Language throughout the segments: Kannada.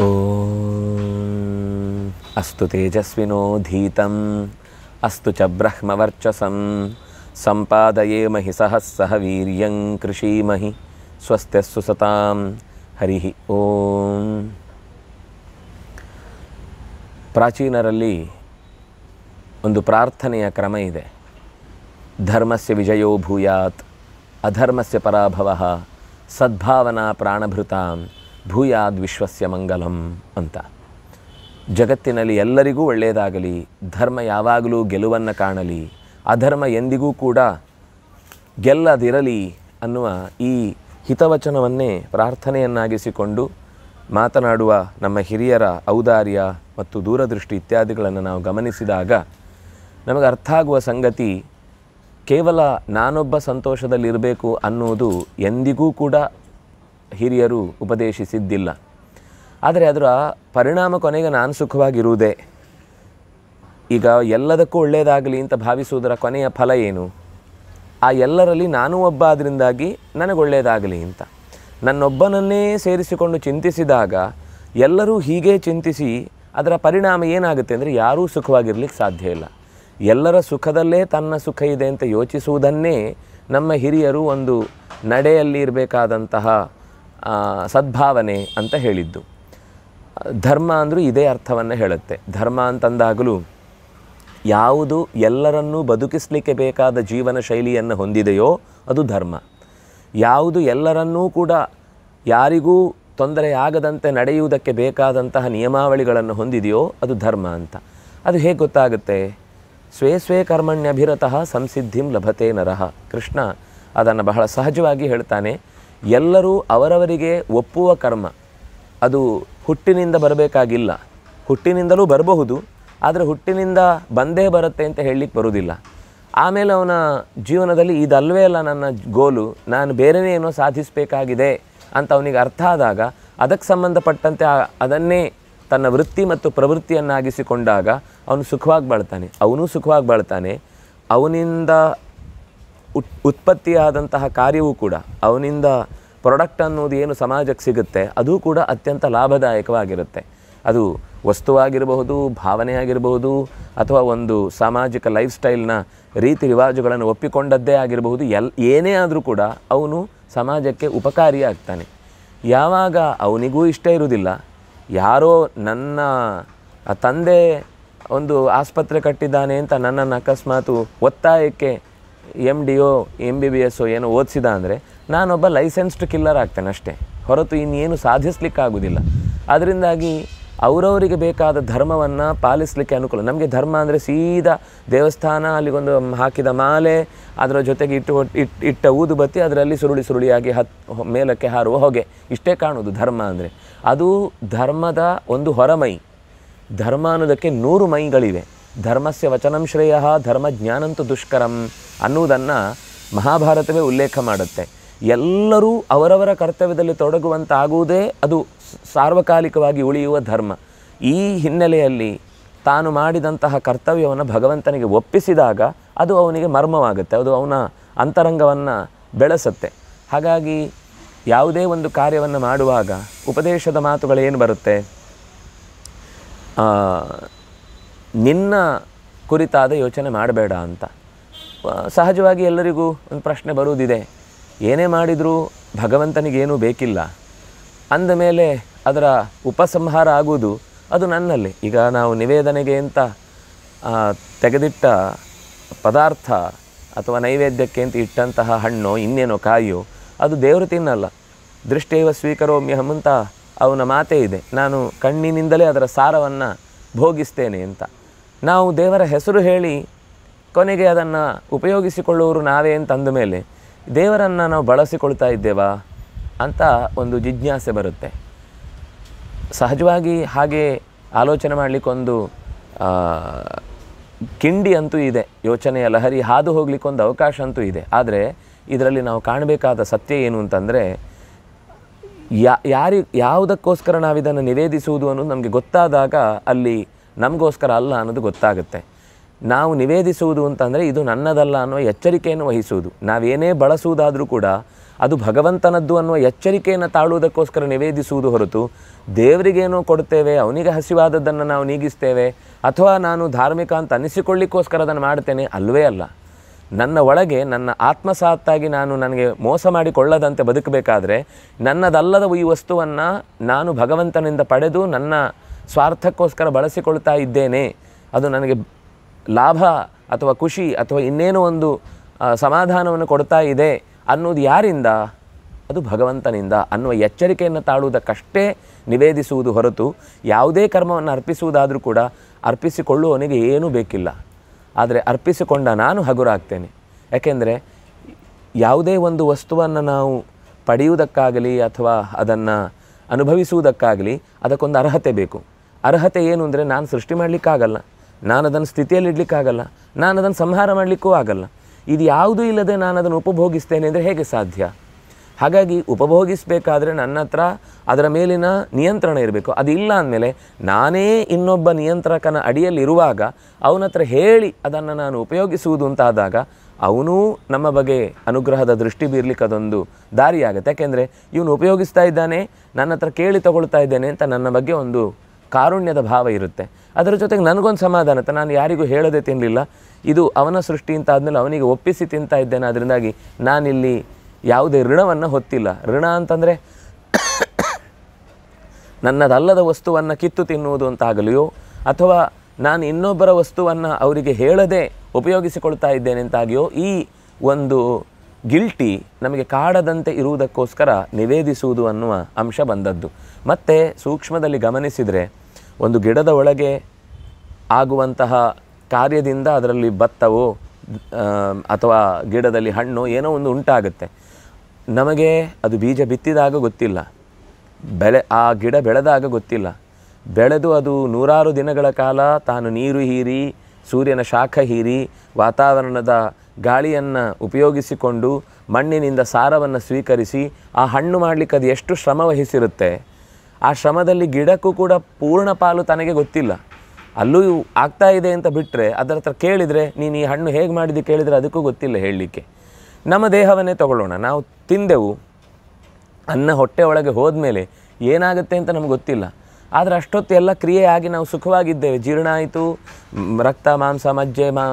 ಅಸ್ತು अस्तु तेजस्विनोधीतम् अस्तु च ब्रह्मवर्चसं सम्पादयेमहि ವೀರ್ಯಂ वीर्यं कृषीमहि स्वस्त्यः सुसतां ಹರಿಹಿ ಓಂ ಪ್ರಾಚೀನರಲ್ಲಿ ಒಂದು ಪ್ರಾರ್ಥನೆಯ ಕ್ರಮ ಇದೆ ಧರ್ಮಸ್ಯ ವಿಜಯೋ ಭೂಯಾತ್ ಅಧರ್ಮಸ್ಯ ಪರಾಭವ ಸದ್ಭಾವನಾ ಪ್ರಾಣಭೃತಾಂ ಭೂಯಾದ್ ವಿಶ್ವಸ್ಯ ಮಂಗಲಂ ಅಂತ ಜಗತ್ತಿನಲ್ಲಿ ಎಲ್ಲರಿಗೂ ಒಳ್ಳೆಯದಾಗಲಿ ಧರ್ಮ ಯಾವಾಗಲೂ ಗೆಲುವನ್ನು ಕಾಣಲಿ ಅಧರ್ಮ ಎಂದಿಗೂ ಕೂಡ ಗೆಲ್ಲದಿರಲಿ ಅನ್ನುವ ಈ ಹಿತವಚನವನ್ನೇ ಪ್ರಾರ್ಥನೆಯನ್ನಾಗಿಸಿಕೊಂಡು ಮಾತನಾಡುವ ನಮ್ಮ ಹಿರಿಯರ ಔದಾರ್ಯ ಮತ್ತು ದೂರದೃಷ್ಟಿ ಇತ್ಯಾದಿಗಳನ್ನು ನಾವು ಗಮನಿಸಿದಾಗ ನಮಗೆ ಅರ್ಥ ಆಗುವ ಸಂಗತಿ ಕೇವಲ ನಾನೊಬ್ಬ ಸಂತೋಷದಲ್ಲಿರಬೇಕು ಅನ್ನುವುದು ಎಂದಿಗೂ ಕೂಡ ಹಿರಿಯರು ಉಪದೇಶಿಸಿದ್ದಿಲ್ಲ ಆದರೆ ಅದರ ಪರಿಣಾಮ ಕೊನೆಗೆ ನಾನು ಸುಖವಾಗಿರುವುದೇ ಈಗ ಎಲ್ಲದಕ್ಕೂ ಒಳ್ಳೆಯದಾಗಲಿ ಅಂತ ಭಾವಿಸುವುದರ ಕೊನೆಯ ಫಲ ಏನು ಆ ಎಲ್ಲರಲ್ಲಿ ನಾನೂ ಒಬ್ಬ ಆದ್ದರಿಂದಾಗಿ ನನಗೆ ಅಂತ ನನ್ನೊಬ್ಬನನ್ನೇ ಸೇರಿಸಿಕೊಂಡು ಚಿಂತಿಸಿದಾಗ ಎಲ್ಲರೂ ಹೀಗೆ ಚಿಂತಿಸಿ ಅದರ ಪರಿಣಾಮ ಏನಾಗುತ್ತೆ ಅಂದರೆ ಯಾರೂ ಸುಖವಾಗಿರಲಿಕ್ಕೆ ಸಾಧ್ಯ ಇಲ್ಲ ಎಲ್ಲರ ಸುಖದಲ್ಲೇ ತನ್ನ ಸುಖ ಇದೆ ಅಂತ ಯೋಚಿಸುವುದನ್ನೇ ನಮ್ಮ ಹಿರಿಯರು ಒಂದು ನಡೆಯಲ್ಲಿ ಇರಬೇಕಾದಂತಹ ಸದ್ಭಾವನೆ ಅಂತ ಹೇಳಿದ್ದು ಧರ್ಮ ಅಂದರೂ ಇದೇ ಅರ್ಥವನ್ನು ಹೇಳುತ್ತೆ ಧರ್ಮ ಅಂತಂದಾಗಲೂ ಯಾವುದು ಎಲ್ಲರನ್ನೂ ಬದುಕಿಸಲಿಕ್ಕೆ ಬೇಕಾದ ಜೀವನ ಶೈಲಿಯನ್ನು ಹೊಂದಿದೆಯೋ ಅದು ಧರ್ಮ ಯಾವುದು ಎಲ್ಲರನ್ನೂ ಕೂಡ ಯಾರಿಗೂ ತೊಂದರೆಯಾಗದಂತೆ ನಡೆಯುವುದಕ್ಕೆ ಬೇಕಾದಂತಹ ನಿಯಮಾವಳಿಗಳನ್ನು ಹೊಂದಿದೆಯೋ ಅದು ಧರ್ಮ ಅಂತ ಅದು ಹೇಗೆ ಗೊತ್ತಾಗುತ್ತೆ ಸ್ವೇ ಸ್ವೇ ಕರ್ಮಣ್ಯಭಿರತಃ ಸಂಸಿದ್ಧಿಂ ಲಭತೆ ನರಹ ಕೃಷ್ಣ ಅದನ್ನು ಬಹಳ ಸಹಜವಾಗಿ ಹೇಳ್ತಾನೆ ಎಲ್ಲರೂ ಅವರವರಿಗೆ ಒಪ್ಪುವ ಕರ್ಮ ಅದು ಹುಟ್ಟಿನಿಂದ ಬರಬೇಕಾಗಿಲ್ಲ ಹುಟ್ಟಿನಿಂದಲೂ ಬರಬಹುದು ಆದರೆ ಹುಟ್ಟಿನಿಂದ ಬಂದೇ ಬರುತ್ತೆ ಅಂತ ಹೇಳಲಿಕ್ಕೆ ಬರುವುದಿಲ್ಲ ಆಮೇಲೆ ಅವನ ಜೀವನದಲ್ಲಿ ಇದಲ್ವೇ ಅಲ್ಲ ನನ್ನ ಗೋಲು ನಾನು ಬೇರೆಯೇ ಏನೋ ಸಾಧಿಸಬೇಕಾಗಿದೆ ಅಂತ ಅವನಿಗೆ ಅರ್ಥ ಆದಾಗ ಅದಕ್ಕೆ ಸಂಬಂಧಪಟ್ಟಂತೆ ಅದನ್ನೇ ತನ್ನ ವೃತ್ತಿ ಮತ್ತು ಪ್ರವೃತ್ತಿಯನ್ನಾಗಿಸಿಕೊಂಡಾಗ ಅವನು ಸುಖವಾಗಿ ಬಾಳ್ತಾನೆ ಅವನೂ ಸುಖವಾಗಿ ಬಾಳ್ತಾನೆ ಅವನಿಂದ ಉತ್ ಉತ್ಪತ್ತಿಯಾದಂತಹ ಕಾರ್ಯವೂ ಕೂಡ ಅವನಿಂದ ಪ್ರಾಡಕ್ಟ್ ಅನ್ನೋದು ಏನು ಸಮಾಜಕ್ಕೆ ಸಿಗುತ್ತೆ ಅದು ಕೂಡ ಅತ್ಯಂತ ಲಾಭದಾಯಕವಾಗಿರುತ್ತೆ ಅದು ವಸ್ತುವಾಗಿರಬಹುದು ಭಾವನೆ ಆಗಿರಬಹುದು ಅಥವಾ ಒಂದು ಸಾಮಾಜಿಕ ಲೈಫ್ ಸ್ಟೈಲ್ನ ರೀತಿ ರಿವಾಜುಗಳನ್ನು ಒಪ್ಪಿಕೊಂಡದ್ದೇ ಆಗಿರಬಹುದು ಎಲ್ ಏನೇ ಆದರೂ ಕೂಡ ಅವನು ಸಮಾಜಕ್ಕೆ ಉಪಕಾರಿಯಾಗ್ತಾನೆ ಯಾವಾಗ ಅವನಿಗೂ ಇಷ್ಟ ಇರುವುದಿಲ್ಲ ಯಾರೋ ನನ್ನ ತಂದೆ ಒಂದು ಆಸ್ಪತ್ರೆ ಕಟ್ಟಿದ್ದಾನೆ ಅಂತ ನನ್ನನ್ನು ಅಕಸ್ಮಾತು ಒತ್ತಾಯಕ್ಕೆ ಎಮ್ ಡಿ ಒ ಎಮ್ ಬಿ ಬಿ ಎಸ್ ಒ ಏನೋ ಓದಿಸಿದ ಅಂದರೆ ನಾನೊಬ್ಬ ಲೈಸೆನ್ಸ್ಡ್ ಕಿಲ್ಲರ್ ಆಗ್ತೇನೆ ಅಷ್ಟೇ ಹೊರತು ಇನ್ನೇನು ಸಾಧಿಸಲಿಕ್ಕಾಗೋದಿಲ್ಲ ಅದರಿಂದಾಗಿ ಅವರವರಿಗೆ ಬೇಕಾದ ಧರ್ಮವನ್ನು ಪಾಲಿಸಲಿಕ್ಕೆ ಅನುಕೂಲ ನಮಗೆ ಧರ್ಮ ಅಂದರೆ ಸೀದಾ ದೇವಸ್ಥಾನ ಅಲ್ಲಿಗೊಂದು ಹಾಕಿದ ಮಾಲೆ ಅದರ ಜೊತೆಗೆ ಇಟ್ಟು ಇಟ್ಟು ಇಟ್ಟ ಊದುಬತ್ತಿ ಅದರಲ್ಲಿ ಸುರುಳಿ ಸುರುಳಿಯಾಗಿ ಹತ್ ಮೇಲಕ್ಕೆ ಹಾರುವ ಹೊಗೆ ಇಷ್ಟೇ ಕಾಣುವುದು ಧರ್ಮ ಅಂದರೆ ಅದು ಧರ್ಮದ ಒಂದು ಹೊರಮೈ ಧರ್ಮ ಅನ್ನೋದಕ್ಕೆ ನೂರು ಮೈಗಳಿವೆ ಧರ್ಮಸ್ಯ ವಚನಂ ಶ್ರೇಯ ಜ್ಞಾನಂತೂ ದುಷ್ಕರಂ ಅನ್ನುವುದನ್ನು ಮಹಾಭಾರತವೇ ಉಲ್ಲೇಖ ಮಾಡುತ್ತೆ ಎಲ್ಲರೂ ಅವರವರ ಕರ್ತವ್ಯದಲ್ಲಿ ತೊಡಗುವಂತಾಗುವುದೇ ಅದು ಸಾರ್ವಕಾಲಿಕವಾಗಿ ಉಳಿಯುವ ಧರ್ಮ ಈ ಹಿನ್ನೆಲೆಯಲ್ಲಿ ತಾನು ಮಾಡಿದಂತಹ ಕರ್ತವ್ಯವನ್ನು ಭಗವಂತನಿಗೆ ಒಪ್ಪಿಸಿದಾಗ ಅದು ಅವನಿಗೆ ಮರ್ಮವಾಗುತ್ತೆ ಅದು ಅವನ ಅಂತರಂಗವನ್ನು ಬೆಳೆಸುತ್ತೆ ಹಾಗಾಗಿ ಯಾವುದೇ ಒಂದು ಕಾರ್ಯವನ್ನು ಮಾಡುವಾಗ ಉಪದೇಶದ ಮಾತುಗಳೇನು ಬರುತ್ತೆ ನಿನ್ನ ಕುರಿತಾದ ಯೋಚನೆ ಮಾಡಬೇಡ ಅಂತ ಸಹಜವಾಗಿ ಎಲ್ಲರಿಗೂ ಒಂದು ಪ್ರಶ್ನೆ ಬರುವುದಿದೆ ಏನೇ ಮಾಡಿದರೂ ಭಗವಂತನಿಗೇನೂ ಬೇಕಿಲ್ಲ ಅಂದ ಮೇಲೆ ಅದರ ಉಪಸಂಹಾರ ಆಗುವುದು ಅದು ನನ್ನಲ್ಲಿ ಈಗ ನಾವು ನಿವೇದನೆಗೆ ಅಂತ ತೆಗೆದಿಟ್ಟ ಪದಾರ್ಥ ಅಥವಾ ನೈವೇದ್ಯಕ್ಕೆ ಅಂತ ಇಟ್ಟಂತಹ ಹಣ್ಣು ಇನ್ನೇನೋ ಕಾಯೋ ಅದು ದೇವರು ತಿನ್ನಲ್ಲ ದೃಷ್ಟಿಯವ ಸ್ವೀಕರೋಮ್ಯಹಂ ಅಂತ ಅವನ ಮಾತೇ ಇದೆ ನಾನು ಕಣ್ಣಿನಿಂದಲೇ ಅದರ ಸಾರವನ್ನು ಭೋಗಿಸ್ತೇನೆ ಅಂತ ನಾವು ದೇವರ ಹೆಸರು ಹೇಳಿ ಕೊನೆಗೆ ಅದನ್ನು ಉಪಯೋಗಿಸಿಕೊಳ್ಳುವರು ನಾವೇ ಅಂತಂದ ಮೇಲೆ ದೇವರನ್ನು ನಾವು ಬಳಸಿಕೊಳ್ತಾ ಇದ್ದೇವಾ ಅಂತ ಒಂದು ಜಿಜ್ಞಾಸೆ ಬರುತ್ತೆ ಸಹಜವಾಗಿ ಹಾಗೆ ಆಲೋಚನೆ ಮಾಡಲಿಕ್ಕೊಂದು ಕಿಂಡಿ ಅಂತೂ ಇದೆ ಯೋಚನೆಯ ಲಹರಿ ಹಾದು ಹೋಗಲಿಕ್ಕೊಂದು ಅವಕಾಶ ಅಂತೂ ಇದೆ ಆದರೆ ಇದರಲ್ಲಿ ನಾವು ಕಾಣಬೇಕಾದ ಸತ್ಯ ಏನು ಅಂತಂದರೆ ಯಾ ಯಾರಿ ಯಾವುದಕ್ಕೋಸ್ಕರ ನಾವು ಇದನ್ನು ನಿವೇದಿಸುವುದು ಅನ್ನೋದು ನಮಗೆ ಗೊತ್ತಾದಾಗ ಅಲ್ಲಿ ನಮಗೋಸ್ಕರ ಅಲ್ಲ ಅನ್ನೋದು ಗೊತ್ತಾಗುತ್ತೆ ನಾವು ನಿವೇದಿಸುವುದು ಅಂತಂದರೆ ಇದು ನನ್ನದಲ್ಲ ಅನ್ನೋ ಎಚ್ಚರಿಕೆಯನ್ನು ವಹಿಸುವುದು ನಾವೇನೇ ಬಳಸುವುದಾದರೂ ಕೂಡ ಅದು ಭಗವಂತನದ್ದು ಅನ್ನುವ ಎಚ್ಚರಿಕೆಯನ್ನು ತಾಳುವುದಕ್ಕೋಸ್ಕರ ನಿವೇದಿಸುವುದು ಹೊರತು ದೇವರಿಗೇನೋ ಕೊಡ್ತೇವೆ ಅವನಿಗೆ ಹಸಿವಾದದ್ದನ್ನು ನಾವು ನೀಗಿಸ್ತೇವೆ ಅಥವಾ ನಾನು ಧಾರ್ಮಿಕ ಅಂತ ಅನಿಸಿಕೊಳ್ಳಿಕ್ಕೋಸ್ಕರ ಅದನ್ನು ಮಾಡ್ತೇನೆ ಅಲ್ಲವೇ ಅಲ್ಲ ನನ್ನ ಒಳಗೆ ನನ್ನ ಆತ್ಮಸಾತ್ತಾಗಿ ನಾನು ನನಗೆ ಮೋಸ ಮಾಡಿಕೊಳ್ಳದಂತೆ ಬದುಕಬೇಕಾದರೆ ನನ್ನದಲ್ಲದ ಈ ವಸ್ತುವನ್ನು ನಾನು ಭಗವಂತನಿಂದ ಪಡೆದು ನನ್ನ ಸ್ವಾರ್ಥಕ್ಕೋಸ್ಕರ ಬಳಸಿಕೊಳ್ತಾ ಇದ್ದೇನೆ ಅದು ನನಗೆ ಲಾಭ ಅಥವಾ ಖುಷಿ ಅಥವಾ ಇನ್ನೇನು ಒಂದು ಸಮಾಧಾನವನ್ನು ಕೊಡ್ತಾ ಇದೆ ಅನ್ನೋದು ಯಾರಿಂದ ಅದು ಭಗವಂತನಿಂದ ಅನ್ನುವ ಎಚ್ಚರಿಕೆಯನ್ನು ತಾಳುವುದಕ್ಕಷ್ಟೇ ನಿವೇದಿಸುವುದು ಹೊರತು ಯಾವುದೇ ಕರ್ಮವನ್ನು ಅರ್ಪಿಸುವುದಾದರೂ ಕೂಡ ಅರ್ಪಿಸಿಕೊಳ್ಳುವವನಿಗೆ ಏನೂ ಬೇಕಿಲ್ಲ ಆದರೆ ಅರ್ಪಿಸಿಕೊಂಡ ನಾನು ಹಗುರಾಗ್ತೇನೆ ಯಾಕೆಂದರೆ ಯಾವುದೇ ಒಂದು ವಸ್ತುವನ್ನು ನಾವು ಪಡೆಯುವುದಕ್ಕಾಗಲಿ ಅಥವಾ ಅದನ್ನು ಅನುಭವಿಸುವುದಕ್ಕಾಗಲಿ ಅದಕ್ಕೊಂದು ಅರ್ಹತೆ ಬೇಕು ಅರ್ಹತೆ ಏನು ಅಂದರೆ ನಾನು ಸೃಷ್ಟಿ ಮಾಡಲಿಕ್ಕಾಗಲ್ಲ ನಾನು ಅದನ್ನು ಸ್ಥಿತಿಯಲ್ಲಿ ನಾನು ಅದನ್ನು ಸಂಹಾರ ಮಾಡಲಿಕ್ಕೂ ಆಗಲ್ಲ ಇದು ಯಾವುದೂ ಇಲ್ಲದೆ ನಾನು ಅದನ್ನು ಉಪಭೋಗಿಸ್ತೇನೆ ಅಂದರೆ ಹೇಗೆ ಸಾಧ್ಯ ಹಾಗಾಗಿ ಉಪಭೋಗಿಸಬೇಕಾದ್ರೆ ನನ್ನ ಹತ್ರ ಅದರ ಮೇಲಿನ ನಿಯಂತ್ರಣ ಇರಬೇಕು ಅದು ಇಲ್ಲ ಅಂದಮೇಲೆ ನಾನೇ ಇನ್ನೊಬ್ಬ ನಿಯಂತ್ರಕನ ಅಡಿಯಲ್ಲಿರುವಾಗ ಅವನತ್ರ ಹೇಳಿ ಅದನ್ನು ನಾನು ಉಪಯೋಗಿಸುವುದು ಅಂತಾದಾಗ ಅವನೂ ನಮ್ಮ ಬಗ್ಗೆ ಅನುಗ್ರಹದ ದೃಷ್ಟಿ ಬೀರ್ಲಿಕ್ಕೆ ಅದೊಂದು ದಾರಿಯಾಗುತ್ತೆ ಯಾಕೆಂದರೆ ಇವನು ಉಪಯೋಗಿಸ್ತಾ ಇದ್ದಾನೆ ನನ್ನ ಹತ್ರ ಕೇಳಿ ತಗೊಳ್ತಾ ಇದ್ದೇನೆ ಅಂತ ನನ್ನ ಬಗ್ಗೆ ಒಂದು ಕಾರುಣ್ಯದ ಭಾವ ಇರುತ್ತೆ ಅದರ ಜೊತೆಗೆ ನನಗೊಂದು ಸಮಾಧಾನತೆ ನಾನು ಯಾರಿಗೂ ಹೇಳದೆ ತಿನ್ನಲಿಲ್ಲ ಇದು ಅವನ ಸೃಷ್ಟಿ ಅಂತ ಆದಮೇಲೆ ಅವನಿಗೆ ಒಪ್ಪಿಸಿ ತಿಂತಾ ಇದ್ದೇನೆ ಅದರಿಂದಾಗಿ ನಾನಿಲ್ಲಿ ಯಾವುದೇ ಋಣವನ್ನು ಹೊತ್ತಿಲ್ಲ ಋಣ ಅಂತಂದರೆ ನನ್ನದಲ್ಲದ ವಸ್ತುವನ್ನು ಕಿತ್ತು ತಿನ್ನುವುದು ಅಂತಾಗಲಿಯೋ ಅಥವಾ ನಾನು ಇನ್ನೊಬ್ಬರ ವಸ್ತುವನ್ನು ಅವರಿಗೆ ಹೇಳದೆ ಉಪಯೋಗಿಸಿಕೊಳ್ತಾ ಇದ್ದೇನೆ ಅಂತಾಗಿಯೋ ಈ ಒಂದು ಗಿಲ್ಟಿ ನಮಗೆ ಕಾಡದಂತೆ ಇರುವುದಕ್ಕೋಸ್ಕರ ನಿವೇದಿಸುವುದು ಅನ್ನುವ ಅಂಶ ಬಂದದ್ದು ಮತ್ತು ಸೂಕ್ಷ್ಮದಲ್ಲಿ ಗಮನಿಸಿದರೆ ಒಂದು ಗಿಡದ ಒಳಗೆ ಆಗುವಂತಹ ಕಾರ್ಯದಿಂದ ಅದರಲ್ಲಿ ಭತ್ತವು ಅಥವಾ ಗಿಡದಲ್ಲಿ ಹಣ್ಣು ಏನೋ ಒಂದು ಉಂಟಾಗುತ್ತೆ ನಮಗೆ ಅದು ಬೀಜ ಬಿತ್ತಿದಾಗ ಗೊತ್ತಿಲ್ಲ ಬೆಳೆ ಆ ಗಿಡ ಬೆಳೆದಾಗ ಗೊತ್ತಿಲ್ಲ ಬೆಳೆದು ಅದು ನೂರಾರು ದಿನಗಳ ಕಾಲ ತಾನು ನೀರು ಹೀರಿ ಸೂರ್ಯನ ಶಾಖ ಹೀರಿ ವಾತಾವರಣದ ಗಾಳಿಯನ್ನು ಉಪಯೋಗಿಸಿಕೊಂಡು ಮಣ್ಣಿನಿಂದ ಸಾರವನ್ನು ಸ್ವೀಕರಿಸಿ ಆ ಹಣ್ಣು ಮಾಡಲಿಕ್ಕೆ ಅದು ಎಷ್ಟು ಶ್ರಮ ವಹಿಸಿರುತ್ತೆ ಆ ಶ್ರಮದಲ್ಲಿ ಗಿಡಕ್ಕೂ ಕೂಡ ಪೂರ್ಣ ಪಾಲು ತನಗೆ ಗೊತ್ತಿಲ್ಲ ಅಲ್ಲೂ ಆಗ್ತಾ ಇದೆ ಅಂತ ಬಿಟ್ಟರೆ ಅದರ ಹತ್ರ ಕೇಳಿದರೆ ನೀನು ಈ ಹಣ್ಣು ಹೇಗೆ ಮಾಡಿದ್ದು ಕೇಳಿದರೆ ಅದಕ್ಕೂ ಗೊತ್ತಿಲ್ಲ ಹೇಳಲಿಕ್ಕೆ ನಮ್ಮ ದೇಹವನ್ನೇ ತಗೊಳ್ಳೋಣ ನಾವು ತಿಂದೆವು ಅನ್ನ ಹೊಟ್ಟೆ ಒಳಗೆ ಹೋದ ಮೇಲೆ ಏನಾಗುತ್ತೆ ಅಂತ ನಮ್ಗೆ ಗೊತ್ತಿಲ್ಲ ಆದರೆ ಅಷ್ಟೊತ್ತು ಎಲ್ಲ ಆಗಿ ನಾವು ಸುಖವಾಗಿದ್ದೇವೆ ಜೀರ್ಣ ಆಯಿತು ರಕ್ತ ಮಾಂಸ ಮಜ್ಜೆ ಮಾ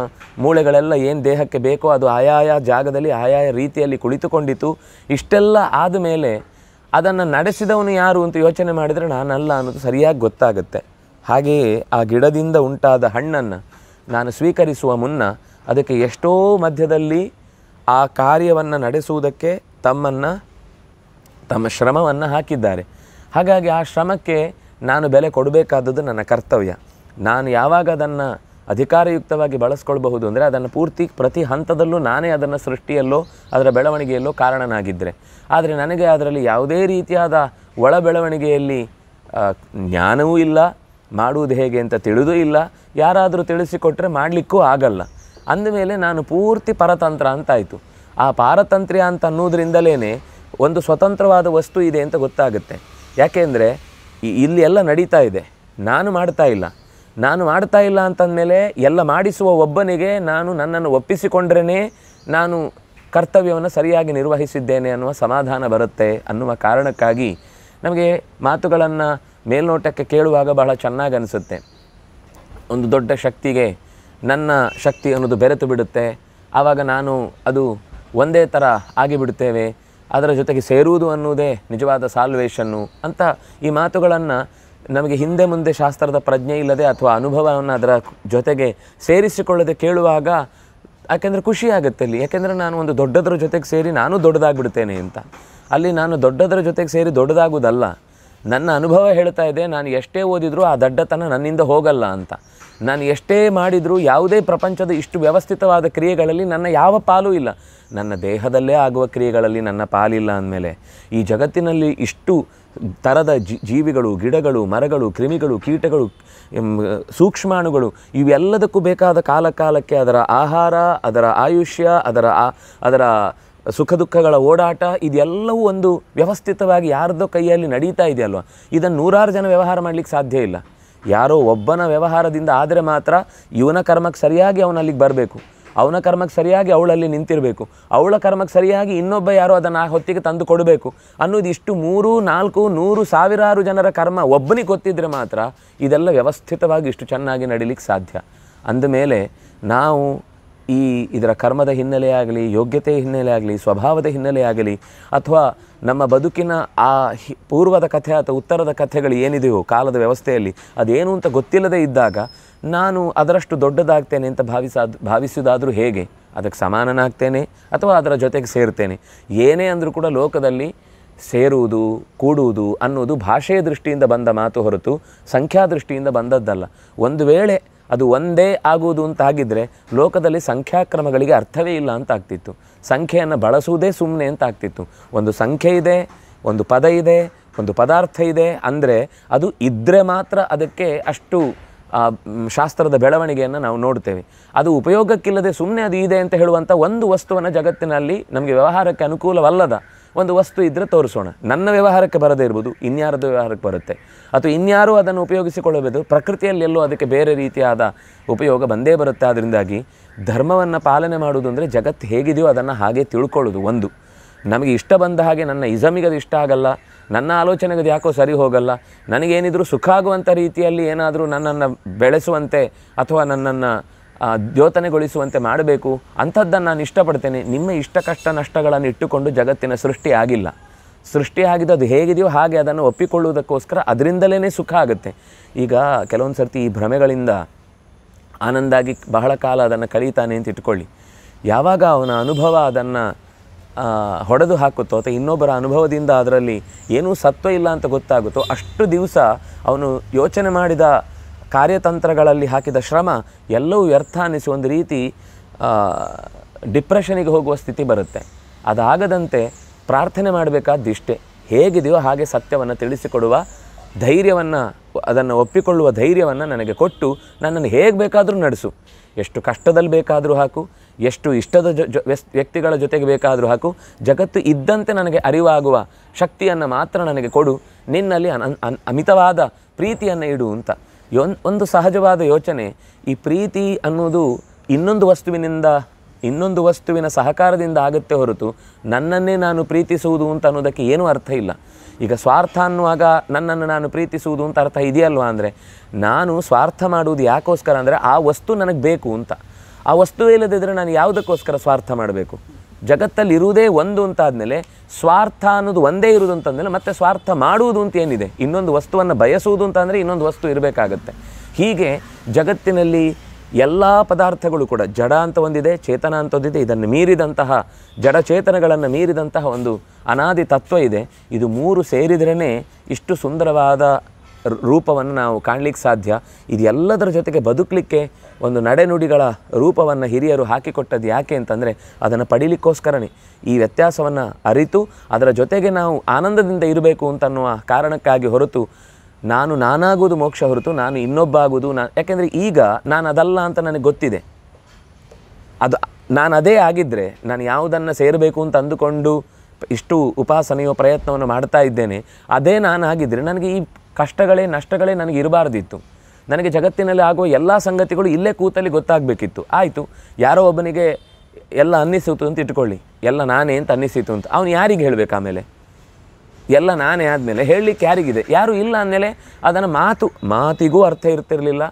ಮೂಳೆಗಳೆಲ್ಲ ಏನು ದೇಹಕ್ಕೆ ಬೇಕೋ ಅದು ಆಯಾಯ ಜಾಗದಲ್ಲಿ ಆಯಾಯ ರೀತಿಯಲ್ಲಿ ಕುಳಿತುಕೊಂಡಿತು ಇಷ್ಟೆಲ್ಲ ಆದ ಮೇಲೆ ಅದನ್ನು ನಡೆಸಿದವನು ಯಾರು ಅಂತ ಯೋಚನೆ ಮಾಡಿದರೆ ನಾನಲ್ಲ ಅನ್ನೋದು ಸರಿಯಾಗಿ ಗೊತ್ತಾಗುತ್ತೆ ಹಾಗೆಯೇ ಆ ಗಿಡದಿಂದ ಉಂಟಾದ ಹಣ್ಣನ್ನು ನಾನು ಸ್ವೀಕರಿಸುವ ಮುನ್ನ ಅದಕ್ಕೆ ಎಷ್ಟೋ ಮಧ್ಯದಲ್ಲಿ ಆ ಕಾರ್ಯವನ್ನು ನಡೆಸುವುದಕ್ಕೆ ತಮ್ಮನ್ನು ತಮ್ಮ ಶ್ರಮವನ್ನು ಹಾಕಿದ್ದಾರೆ ಹಾಗಾಗಿ ಆ ಶ್ರಮಕ್ಕೆ ನಾನು ಬೆಲೆ ಕೊಡಬೇಕಾದದ್ದು ನನ್ನ ಕರ್ತವ್ಯ ನಾನು ಯಾವಾಗ ಅದನ್ನು ಅಧಿಕಾರಯುಕ್ತವಾಗಿ ಬಳಸ್ಕೊಳ್ಬಹುದು ಅಂದರೆ ಅದನ್ನು ಪೂರ್ತಿ ಪ್ರತಿ ಹಂತದಲ್ಲೂ ನಾನೇ ಅದನ್ನು ಸೃಷ್ಟಿಯಲ್ಲೋ ಅದರ ಬೆಳವಣಿಗೆಯಲ್ಲೋ ಕಾರಣನಾಗಿದ್ದರೆ ಆದರೆ ನನಗೆ ಅದರಲ್ಲಿ ಯಾವುದೇ ರೀತಿಯಾದ ಒಳ ಬೆಳವಣಿಗೆಯಲ್ಲಿ ಜ್ಞಾನವೂ ಇಲ್ಲ ಮಾಡುವುದು ಹೇಗೆ ಅಂತ ತಿಳಿದೂ ಇಲ್ಲ ಯಾರಾದರೂ ತಿಳಿಸಿಕೊಟ್ಟರೆ ಮಾಡಲಿಕ್ಕೂ ಆಗಲ್ಲ ಅಂದಮೇಲೆ ನಾನು ಪೂರ್ತಿ ಪರತಂತ್ರ ಅಂತಾಯಿತು ಆ ಪಾರತಂತ್ರ್ಯ ಅಂತ ಅನ್ನೋದರಿಂದಲೇ ಒಂದು ಸ್ವತಂತ್ರವಾದ ವಸ್ತು ಇದೆ ಅಂತ ಗೊತ್ತಾಗುತ್ತೆ ಯಾಕೆಂದರೆ ಇಲ್ಲಿ ಎಲ್ಲ ನಡೀತಾ ಇದೆ ನಾನು ಮಾಡ್ತಾ ಇಲ್ಲ ನಾನು ಮಾಡ್ತಾ ಇಲ್ಲ ಅಂತಂದಮೇಲೆ ಎಲ್ಲ ಮಾಡಿಸುವ ಒಬ್ಬನಿಗೆ ನಾನು ನನ್ನನ್ನು ಒಪ್ಪಿಸಿಕೊಂಡ್ರೇ ನಾನು ಕರ್ತವ್ಯವನ್ನು ಸರಿಯಾಗಿ ನಿರ್ವಹಿಸಿದ್ದೇನೆ ಅನ್ನುವ ಸಮಾಧಾನ ಬರುತ್ತೆ ಅನ್ನುವ ಕಾರಣಕ್ಕಾಗಿ ನಮಗೆ ಮಾತುಗಳನ್ನು ಮೇಲ್ನೋಟಕ್ಕೆ ಕೇಳುವಾಗ ಬಹಳ ಚೆನ್ನಾಗಿ ಅನಿಸುತ್ತೆ ಒಂದು ದೊಡ್ಡ ಶಕ್ತಿಗೆ ನನ್ನ ಶಕ್ತಿ ಅನ್ನೋದು ಬೆರೆತು ಬಿಡುತ್ತೆ ಆವಾಗ ನಾನು ಅದು ಒಂದೇ ಥರ ಆಗಿಬಿಡುತ್ತೇವೆ ಅದರ ಜೊತೆಗೆ ಸೇರುವುದು ಅನ್ನುವುದೇ ನಿಜವಾದ ಸಾಲ್ವೇಷನ್ನು ಅಂತ ಈ ಮಾತುಗಳನ್ನು ನಮಗೆ ಹಿಂದೆ ಮುಂದೆ ಶಾಸ್ತ್ರದ ಪ್ರಜ್ಞೆ ಇಲ್ಲದೆ ಅಥವಾ ಅನುಭವವನ್ನು ಅದರ ಜೊತೆಗೆ ಸೇರಿಸಿಕೊಳ್ಳದೆ ಕೇಳುವಾಗ ಯಾಕೆಂದರೆ ಖುಷಿ ಆಗುತ್ತೆ ಅಲ್ಲಿ ಯಾಕೆಂದರೆ ನಾನು ಒಂದು ದೊಡ್ಡದರ ಜೊತೆಗೆ ಸೇರಿ ನಾನು ದೊಡ್ಡದಾಗ್ಬಿಡ್ತೇನೆ ಅಂತ ಅಲ್ಲಿ ನಾನು ದೊಡ್ಡದರ ಜೊತೆಗೆ ಸೇರಿ ದೊಡ್ಡದಾಗುವುದಲ್ಲ ನನ್ನ ಅನುಭವ ಹೇಳ್ತಾ ಇದೆ ನಾನು ಎಷ್ಟೇ ಓದಿದರೂ ಆ ದಡ್ಡತನ ನನ್ನಿಂದ ಹೋಗಲ್ಲ ಅಂತ ನಾನು ಎಷ್ಟೇ ಮಾಡಿದರೂ ಯಾವುದೇ ಪ್ರಪಂಚದ ಇಷ್ಟು ವ್ಯವಸ್ಥಿತವಾದ ಕ್ರಿಯೆಗಳಲ್ಲಿ ನನ್ನ ಯಾವ ಪಾಲೂ ಇಲ್ಲ ನನ್ನ ದೇಹದಲ್ಲೇ ಆಗುವ ಕ್ರಿಯೆಗಳಲ್ಲಿ ನನ್ನ ಪಾಲಿಲ್ಲ ಅಂದಮೇಲೆ ಈ ಜಗತ್ತಿನಲ್ಲಿ ಇಷ್ಟು ಥರದ ಜೀವಿಗಳು ಗಿಡಗಳು ಮರಗಳು ಕ್ರಿಮಿಗಳು ಕೀಟಗಳು ಸೂಕ್ಷ್ಮಾಣುಗಳು ಇವೆಲ್ಲದಕ್ಕೂ ಬೇಕಾದ ಕಾಲ ಕಾಲಕ್ಕೆ ಅದರ ಆಹಾರ ಅದರ ಆಯುಷ್ಯ ಅದರ ಅದರ ಸುಖ ದುಃಖಗಳ ಓಡಾಟ ಇದೆಲ್ಲವೂ ಒಂದು ವ್ಯವಸ್ಥಿತವಾಗಿ ಯಾರದೋ ಕೈಯಲ್ಲಿ ನಡೀತಾ ಇದೆಯಲ್ವ ಇದನ್ನು ನೂರಾರು ಜನ ವ್ಯವಹಾರ ಮಾಡಲಿಕ್ಕೆ ಸಾಧ್ಯ ಇಲ್ಲ ಯಾರೋ ಒಬ್ಬನ ವ್ಯವಹಾರದಿಂದ ಆದರೆ ಮಾತ್ರ ಇವನ ಕರ್ಮಕ್ಕೆ ಸರಿಯಾಗಿ ಅವನಲ್ಲಿಗೆ ಬರಬೇಕು ಅವನ ಕರ್ಮಕ್ಕೆ ಸರಿಯಾಗಿ ಅವಳಲ್ಲಿ ನಿಂತಿರಬೇಕು ಅವಳ ಕರ್ಮಕ್ಕೆ ಸರಿಯಾಗಿ ಇನ್ನೊಬ್ಬ ಯಾರೋ ಅದನ್ನು ಹೊತ್ತಿಗೆ ತಂದು ಕೊಡಬೇಕು ಅನ್ನೋದು ಇಷ್ಟು ಮೂರು ನಾಲ್ಕು ನೂರು ಸಾವಿರಾರು ಜನರ ಕರ್ಮ ಒಬ್ಬನಿಗೆ ಗೊತ್ತಿದ್ದರೆ ಮಾತ್ರ ಇದೆಲ್ಲ ವ್ಯವಸ್ಥಿತವಾಗಿ ಇಷ್ಟು ಚೆನ್ನಾಗಿ ನಡೀಲಿಕ್ಕೆ ಸಾಧ್ಯ ಅಂದಮೇಲೆ ನಾವು ಈ ಇದರ ಕರ್ಮದ ಹಿನ್ನೆಲೆಯಾಗಲಿ ಯೋಗ್ಯತೆಯ ಹಿನ್ನೆಲೆಯಾಗಲಿ ಸ್ವಭಾವದ ಹಿನ್ನೆಲೆಯಾಗಲಿ ಅಥವಾ ನಮ್ಮ ಬದುಕಿನ ಆ ಹಿ ಪೂರ್ವದ ಕಥೆ ಅಥವಾ ಉತ್ತರದ ಕಥೆಗಳು ಏನಿದೆಯೋ ಕಾಲದ ವ್ಯವಸ್ಥೆಯಲ್ಲಿ ಅದೇನು ಅಂತ ಗೊತ್ತಿಲ್ಲದೇ ಇದ್ದಾಗ ನಾನು ಅದರಷ್ಟು ದೊಡ್ಡದಾಗ್ತೇನೆ ಅಂತ ಭಾವಿಸಾದ ಭಾವಿಸುವುದಾದರೂ ಹೇಗೆ ಅದಕ್ಕೆ ಸಮಾನನಾಗ್ತೇನೆ ಅಥವಾ ಅದರ ಜೊತೆಗೆ ಸೇರ್ತೇನೆ ಏನೇ ಅಂದರೂ ಕೂಡ ಲೋಕದಲ್ಲಿ ಸೇರುವುದು ಕೂಡುವುದು ಅನ್ನೋದು ಭಾಷೆಯ ದೃಷ್ಟಿಯಿಂದ ಬಂದ ಮಾತು ಹೊರತು ಸಂಖ್ಯಾ ದೃಷ್ಟಿಯಿಂದ ಬಂದದ್ದಲ್ಲ ಒಂದು ವೇಳೆ ಅದು ಒಂದೇ ಆಗುವುದು ಆಗಿದ್ದರೆ ಲೋಕದಲ್ಲಿ ಸಂಖ್ಯಾಕ್ರಮಗಳಿಗೆ ಅರ್ಥವೇ ಇಲ್ಲ ಅಂತ ಆಗ್ತಿತ್ತು ಸಂಖ್ಯೆಯನ್ನು ಬಳಸುವುದೇ ಸುಮ್ಮನೆ ಅಂತ ಆಗ್ತಿತ್ತು ಒಂದು ಸಂಖ್ಯೆ ಇದೆ ಒಂದು ಪದ ಇದೆ ಒಂದು ಪದಾರ್ಥ ಇದೆ ಅಂದರೆ ಅದು ಇದ್ದರೆ ಮಾತ್ರ ಅದಕ್ಕೆ ಅಷ್ಟು ಶಾಸ್ತ್ರದ ಬೆಳವಣಿಗೆಯನ್ನು ನಾವು ನೋಡ್ತೇವೆ ಅದು ಉಪಯೋಗಕ್ಕಿಲ್ಲದೆ ಸುಮ್ಮನೆ ಅದು ಇದೆ ಅಂತ ಹೇಳುವಂಥ ಒಂದು ವಸ್ತುವನ್ನು ಜಗತ್ತಿನಲ್ಲಿ ನಮಗೆ ವ್ಯವಹಾರಕ್ಕೆ ಅನುಕೂಲವಲ್ಲದ ಒಂದು ವಸ್ತು ಇದ್ದರೆ ತೋರಿಸೋಣ ನನ್ನ ವ್ಯವಹಾರಕ್ಕೆ ಬರದೇ ಇರ್ಬೋದು ಇನ್ಯಾರದ ವ್ಯವಹಾರಕ್ಕೆ ಬರುತ್ತೆ ಅಥವಾ ಇನ್ಯಾರೂ ಅದನ್ನು ಉಪಯೋಗಿಸಿಕೊಳ್ಳಬೇಕು ಪ್ರಕೃತಿಯಲ್ಲಿ ಎಲ್ಲೋ ಅದಕ್ಕೆ ಬೇರೆ ರೀತಿಯಾದ ಉಪಯೋಗ ಬಂದೇ ಬರುತ್ತೆ ಅದರಿಂದಾಗಿ ಧರ್ಮವನ್ನು ಪಾಲನೆ ಮಾಡೋದು ಅಂದರೆ ಜಗತ್ತು ಹೇಗಿದೆಯೋ ಅದನ್ನು ಹಾಗೆ ತಿಳ್ಕೊಳ್ಳೋದು ಒಂದು ನಮಗೆ ಇಷ್ಟ ಬಂದ ಹಾಗೆ ನನ್ನ ಇಸಮಿಗೆ ಅದು ಇಷ್ಟ ಆಗಲ್ಲ ನನ್ನ ಆಲೋಚನೆಗದು ಯಾಕೋ ಸರಿ ಹೋಗಲ್ಲ ನನಗೇನಿದ್ರು ಸುಖ ಆಗುವಂಥ ರೀತಿಯಲ್ಲಿ ಏನಾದರೂ ನನ್ನನ್ನು ಬೆಳೆಸುವಂತೆ ಅಥವಾ ನನ್ನನ್ನು ದ್ಯೋತನೆಗೊಳಿಸುವಂತೆ ಮಾಡಬೇಕು ಅಂಥದ್ದನ್ನು ನಾನು ಇಷ್ಟಪಡ್ತೇನೆ ನಿಮ್ಮ ಇಷ್ಟ ಕಷ್ಟ ನಷ್ಟಗಳನ್ನು ಇಟ್ಟುಕೊಂಡು ಜಗತ್ತಿನ ಸೃಷ್ಟಿ ಆಗಿಲ್ಲ ಸೃಷ್ಟಿ ಅದು ಹೇಗಿದೆಯೋ ಹಾಗೆ ಅದನ್ನು ಒಪ್ಪಿಕೊಳ್ಳುವುದಕ್ಕೋಸ್ಕರ ಅದರಿಂದಲೇ ಸುಖ ಆಗುತ್ತೆ ಈಗ ಕೆಲವೊಂದು ಸರ್ತಿ ಈ ಭ್ರಮೆಗಳಿಂದ ಆನಂದಾಗಿ ಬಹಳ ಕಾಲ ಅದನ್ನು ಕಲಿತಾನೆ ಅಂತ ಇಟ್ಕೊಳ್ಳಿ ಯಾವಾಗ ಅವನ ಅನುಭವ ಅದನ್ನು ಹೊಡೆದು ಹಾಕುತ್ತೋ ಅಥವಾ ಇನ್ನೊಬ್ಬರ ಅನುಭವದಿಂದ ಅದರಲ್ಲಿ ಏನೂ ಸತ್ವ ಇಲ್ಲ ಅಂತ ಗೊತ್ತಾಗುತ್ತೋ ಅಷ್ಟು ದಿವಸ ಅವನು ಯೋಚನೆ ಮಾಡಿದ ಕಾರ್ಯತಂತ್ರಗಳಲ್ಲಿ ಹಾಕಿದ ಶ್ರಮ ಎಲ್ಲವೂ ವ್ಯರ್ಥ ಅನ್ನಿಸುವ ಒಂದು ರೀತಿ ಡಿಪ್ರೆಷನಿಗೆ ಹೋಗುವ ಸ್ಥಿತಿ ಬರುತ್ತೆ ಅದಾಗದಂತೆ ಪ್ರಾರ್ಥನೆ ಮಾಡಬೇಕಾದಿಷ್ಟೆ ಹೇಗಿದೆಯೋ ಹಾಗೆ ಸತ್ಯವನ್ನು ತಿಳಿಸಿಕೊಡುವ ಧೈರ್ಯವನ್ನು ಅದನ್ನು ಒಪ್ಪಿಕೊಳ್ಳುವ ಧೈರ್ಯವನ್ನು ನನಗೆ ಕೊಟ್ಟು ನನ್ನನ್ನು ಹೇಗೆ ಬೇಕಾದರೂ ನಡೆಸು ಎಷ್ಟು ಕಷ್ಟದಲ್ಲಿ ಬೇಕಾದರೂ ಹಾಕು ಎಷ್ಟು ಇಷ್ಟದ ಜೊ ವ್ಯಕ್ತಿಗಳ ಜೊತೆಗೆ ಬೇಕಾದರೂ ಹಾಕು ಜಗತ್ತು ಇದ್ದಂತೆ ನನಗೆ ಅರಿವಾಗುವ ಶಕ್ತಿಯನ್ನು ಮಾತ್ರ ನನಗೆ ಕೊಡು ನಿನ್ನಲ್ಲಿ ಅಮಿತವಾದ ಪ್ರೀತಿಯನ್ನು ಇಡು ಅಂತ ಒಂದು ಸಹಜವಾದ ಯೋಚನೆ ಈ ಪ್ರೀತಿ ಅನ್ನೋದು ಇನ್ನೊಂದು ವಸ್ತುವಿನಿಂದ ಇನ್ನೊಂದು ವಸ್ತುವಿನ ಸಹಕಾರದಿಂದ ಆಗುತ್ತೆ ಹೊರತು ನನ್ನನ್ನೇ ನಾನು ಪ್ರೀತಿಸುವುದು ಅಂತ ಅನ್ನೋದಕ್ಕೆ ಏನೂ ಅರ್ಥ ಇಲ್ಲ ಈಗ ಸ್ವಾರ್ಥ ಅನ್ನುವಾಗ ನನ್ನನ್ನು ನಾನು ಪ್ರೀತಿಸುವುದು ಅಂತ ಅರ್ಥ ಇದೆಯಲ್ವಾ ಅಂದರೆ ನಾನು ಸ್ವಾರ್ಥ ಮಾಡುವುದು ಯಾಕೋಸ್ಕರ ಅಂದರೆ ಆ ವಸ್ತು ನನಗೆ ಬೇಕು ಅಂತ ಆ ವಸ್ತು ಇಲ್ಲದಿದ್ದರೆ ನಾನು ಯಾವುದಕ್ಕೋಸ್ಕರ ಸ್ವಾರ್ಥ ಮಾಡಬೇಕು ಜಗತ್ತಲ್ಲಿ ಇರುವುದೇ ಒಂದು ಅಂತ ಆದಮೇಲೆ ಸ್ವಾರ್ಥ ಅನ್ನೋದು ಒಂದೇ ಇರುವುದು ಅಂತಂದಮೇಲೆ ಮತ್ತೆ ಸ್ವಾರ್ಥ ಮಾಡುವುದು ಅಂತ ಏನಿದೆ ಇನ್ನೊಂದು ವಸ್ತುವನ್ನು ಬಯಸುವುದು ಅಂತ ಅಂದರೆ ಇನ್ನೊಂದು ವಸ್ತು ಇರಬೇಕಾಗತ್ತೆ ಹೀಗೆ ಜಗತ್ತಿನಲ್ಲಿ ಎಲ್ಲ ಪದಾರ್ಥಗಳು ಕೂಡ ಜಡ ಅಂತ ಒಂದಿದೆ ಚೇತನ ಅಂತ ಒಂದಿದೆ ಇದನ್ನು ಮೀರಿದಂತಹ ಜಡಚೇತನಗಳನ್ನು ಮೀರಿದಂತಹ ಒಂದು ಅನಾದಿ ತತ್ವ ಇದೆ ಇದು ಮೂರು ಸೇರಿದ್ರೇ ಇಷ್ಟು ಸುಂದರವಾದ ರೂಪವನ್ನು ನಾವು ಕಾಣಲಿಕ್ಕೆ ಸಾಧ್ಯ ಇದೆಲ್ಲದರ ಜೊತೆಗೆ ಬದುಕಲಿಕ್ಕೆ ಒಂದು ನಡೆನುಡಿಗಳ ರೂಪವನ್ನು ಹಿರಿಯರು ಹಾಕಿಕೊಟ್ಟದ್ದು ಯಾಕೆ ಅಂತಂದರೆ ಅದನ್ನು ಪಡೀಲಿಕ್ಕೋಸ್ಕರನೇ ಈ ವ್ಯತ್ಯಾಸವನ್ನು ಅರಿತು ಅದರ ಜೊತೆಗೆ ನಾವು ಆನಂದದಿಂದ ಇರಬೇಕು ಅಂತನ್ನುವ ಕಾರಣಕ್ಕಾಗಿ ಹೊರತು ನಾನು ನಾನಾಗುವುದು ಮೋಕ್ಷ ಹೊರತು ನಾನು ಇನ್ನೊಬ್ಬ ಆಗುವುದು ನಾನು ಯಾಕೆಂದರೆ ಈಗ ನಾನು ಅದಲ್ಲ ಅಂತ ನನಗೆ ಗೊತ್ತಿದೆ ಅದು ನಾನು ಅದೇ ಆಗಿದ್ದರೆ ನಾನು ಯಾವುದನ್ನು ಸೇರಬೇಕು ಅಂತ ಅಂದುಕೊಂಡು ಇಷ್ಟು ಉಪಾಸನೆಯೋ ಪ್ರಯತ್ನವನ್ನು ಮಾಡ್ತಾ ಇದ್ದೇನೆ ಅದೇ ನಾನು ಆಗಿದ್ದರೆ ನನಗೆ ಈ ಕಷ್ಟಗಳೇ ನಷ್ಟಗಳೇ ನನಗೆ ಇರಬಾರ್ದಿತ್ತು ನನಗೆ ಜಗತ್ತಿನಲ್ಲಿ ಆಗುವ ಎಲ್ಲ ಸಂಗತಿಗಳು ಇಲ್ಲೇ ಕೂತಲ್ಲಿ ಗೊತ್ತಾಗಬೇಕಿತ್ತು ಆಯಿತು ಯಾರೋ ಒಬ್ಬನಿಗೆ ಎಲ್ಲ ಅನ್ನಿಸಿತು ಅಂತ ಇಟ್ಕೊಳ್ಳಿ ಎಲ್ಲ ನಾನೇ ಅಂತ ಅನ್ನಿಸಿತು ಅಂತ ಅವನು ಯಾರಿಗೆ ಹೇಳಬೇಕು ಆಮೇಲೆ ಎಲ್ಲ ನಾನೇ ಆದಮೇಲೆ ಹೇಳಲಿಕ್ಕೆ ಯಾರಿಗಿದೆ ಯಾರೂ ಇಲ್ಲ ಅಂದಮೇಲೆ ಅದನ್ನು ಮಾತು ಮಾತಿಗೂ ಅರ್ಥ ಇರ್ತಿರಲಿಲ್ಲ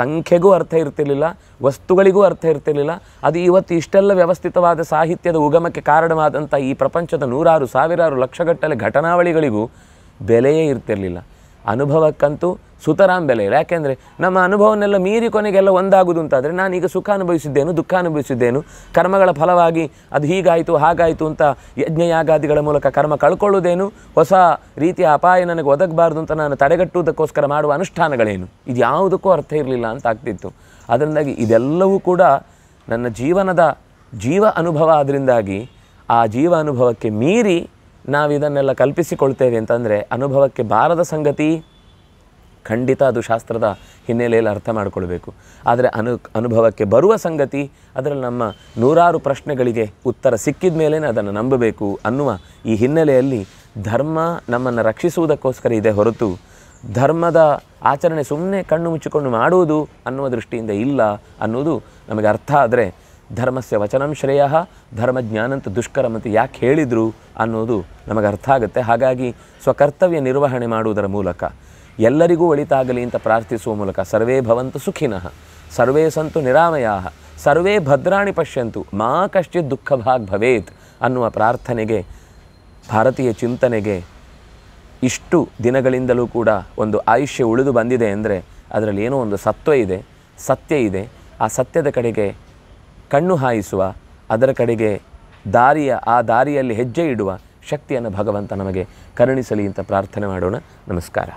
ಸಂಖ್ಯೆಗೂ ಅರ್ಥ ಇರ್ತಿರಲಿಲ್ಲ ವಸ್ತುಗಳಿಗೂ ಅರ್ಥ ಇರ್ತಿರಲಿಲ್ಲ ಅದು ಇವತ್ತು ಇಷ್ಟೆಲ್ಲ ವ್ಯವಸ್ಥಿತವಾದ ಸಾಹಿತ್ಯದ ಉಗಮಕ್ಕೆ ಕಾರಣವಾದಂಥ ಈ ಪ್ರಪಂಚದ ನೂರಾರು ಸಾವಿರಾರು ಲಕ್ಷಗಟ್ಟಲೆ ಘಟನಾವಳಿಗಳಿಗೂ ಬೆಲೆಯೇ ಇರ್ತಿರಲಿಲ್ಲ ಅನುಭವಕ್ಕಂತೂ ಸುತರಾಮ್ ಬೆಲೆ ಇಲ್ಲ ಯಾಕೆಂದರೆ ನಮ್ಮ ಅನುಭವನೆಲ್ಲ ಮೀರಿ ಕೊನೆಗೆಲ್ಲ ಒಂದಾಗುವುದು ಅಂತಾದರೆ ನಾನೀಗ ಸುಖ ಅನುಭವಿಸಿದ್ದೇನು ದುಃಖ ಅನುಭವಿಸಿದ್ದೇನು ಕರ್ಮಗಳ ಫಲವಾಗಿ ಅದು ಹೀಗಾಯಿತು ಹಾಗಾಯಿತು ಅಂತ ಯಜ್ಞಯಾಗಾದಿಗಳ ಮೂಲಕ ಕರ್ಮ ಕಳ್ಕೊಳ್ಳುವುದೇನು ಹೊಸ ರೀತಿಯ ಅಪಾಯ ನನಗೆ ಒದಗಬಾರ್ದು ಅಂತ ನಾನು ತಡೆಗಟ್ಟುವುದಕ್ಕೋಸ್ಕರ ಮಾಡುವ ಅನುಷ್ಠಾನಗಳೇನು ಇದು ಯಾವುದಕ್ಕೂ ಅರ್ಥ ಇರಲಿಲ್ಲ ಅಂತ ಆಗ್ತಿತ್ತು ಅದರಿಂದಾಗಿ ಇದೆಲ್ಲವೂ ಕೂಡ ನನ್ನ ಜೀವನದ ಜೀವ ಅನುಭವ ಆದ್ದರಿಂದಾಗಿ ಆ ಜೀವ ಅನುಭವಕ್ಕೆ ಮೀರಿ ನಾವು ಇದನ್ನೆಲ್ಲ ಕಲ್ಪಿಸಿಕೊಳ್ತೇವೆ ಅಂತಂದರೆ ಅನುಭವಕ್ಕೆ ಬಾರದ ಸಂಗತಿ ಖಂಡಿತ ಅದು ಶಾಸ್ತ್ರದ ಹಿನ್ನೆಲೆಯಲ್ಲಿ ಅರ್ಥ ಮಾಡಿಕೊಳ್ಬೇಕು ಆದರೆ ಅನು ಅನುಭವಕ್ಕೆ ಬರುವ ಸಂಗತಿ ಅದರಲ್ಲಿ ನಮ್ಮ ನೂರಾರು ಪ್ರಶ್ನೆಗಳಿಗೆ ಉತ್ತರ ಸಿಕ್ಕಿದ ಮೇಲೇ ಅದನ್ನು ನಂಬಬೇಕು ಅನ್ನುವ ಈ ಹಿನ್ನೆಲೆಯಲ್ಲಿ ಧರ್ಮ ನಮ್ಮನ್ನು ರಕ್ಷಿಸುವುದಕ್ಕೋಸ್ಕರ ಇದೆ ಹೊರತು ಧರ್ಮದ ಆಚರಣೆ ಸುಮ್ಮನೆ ಕಣ್ಣು ಮುಚ್ಚಿಕೊಂಡು ಮಾಡುವುದು ಅನ್ನುವ ದೃಷ್ಟಿಯಿಂದ ಇಲ್ಲ ಅನ್ನೋದು ನಮಗೆ ಅರ್ಥ ಆದರೆ ಧರ್ಮಸ್ಯ ವಚನಂ ಶ್ರೇಯ ಧರ್ಮಜ್ಞಾನಂತ ದುಷ್ಕರಮಂತ ಯಾಕೆ ಹೇಳಿದರು ಅನ್ನೋದು ನಮಗೆ ಅರ್ಥ ಆಗುತ್ತೆ ಹಾಗಾಗಿ ಸ್ವಕರ್ತವ್ಯ ನಿರ್ವಹಣೆ ಮಾಡುವುದರ ಮೂಲಕ ಎಲ್ಲರಿಗೂ ಒಳಿತಾಗಲಿ ಅಂತ ಪ್ರಾರ್ಥಿಸುವ ಮೂಲಕ ಸರ್ವೇ ಭವಂತು ಸುಖಿನಃ ಸರ್ವೇ ಸಂತು ನಿರಾಮಯ ಸರ್ವೇ ಭದ್ರಾಣಿ ಪಶ್ಯಂತು ಮಾ ಕಶ್ಚಿತ್ ದುಃಖ ಭಾಗ್ ಭವೇತ್ ಅನ್ನುವ ಪ್ರಾರ್ಥನೆಗೆ ಭಾರತೀಯ ಚಿಂತನೆಗೆ ಇಷ್ಟು ದಿನಗಳಿಂದಲೂ ಕೂಡ ಒಂದು ಆಯುಷ್ಯ ಉಳಿದು ಬಂದಿದೆ ಅಂದರೆ ಅದರಲ್ಲಿ ಏನೋ ಒಂದು ಸತ್ವ ಇದೆ ಸತ್ಯ ಇದೆ ಆ ಸತ್ಯದ ಕಡೆಗೆ ಕಣ್ಣು ಹಾಯಿಸುವ ಅದರ ಕಡೆಗೆ ದಾರಿಯ ಆ ದಾರಿಯಲ್ಲಿ ಹೆಜ್ಜೆ ಇಡುವ ಶಕ್ತಿಯನ್ನು ಭಗವಂತ ನಮಗೆ ಕರುಣಿಸಲಿ ಅಂತ ಪ್ರಾರ್ಥನೆ ಮಾಡೋಣ ನಮಸ್ಕಾರ